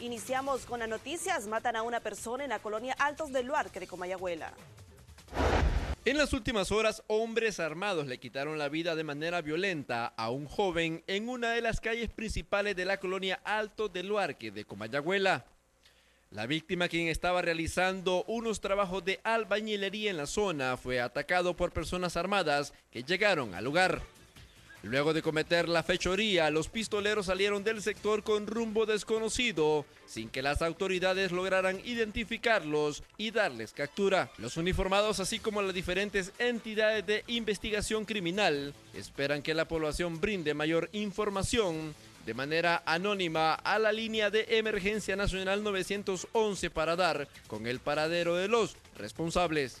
Iniciamos con las noticias. Matan a una persona en la colonia Altos del Luarque de Comayagüela. En las últimas horas, hombres armados le quitaron la vida de manera violenta a un joven en una de las calles principales de la colonia Alto del Luarque de Comayagüela. La víctima, quien estaba realizando unos trabajos de albañilería en la zona, fue atacado por personas armadas que llegaron al lugar luego de cometer la fechoría, los pistoleros salieron del sector con rumbo desconocido, sin que las autoridades lograran identificarlos y darles captura. Los uniformados, así como las diferentes entidades de investigación criminal, esperan que la población brinde mayor información de manera anónima a la línea de emergencia nacional 911 para dar con el paradero de los responsables.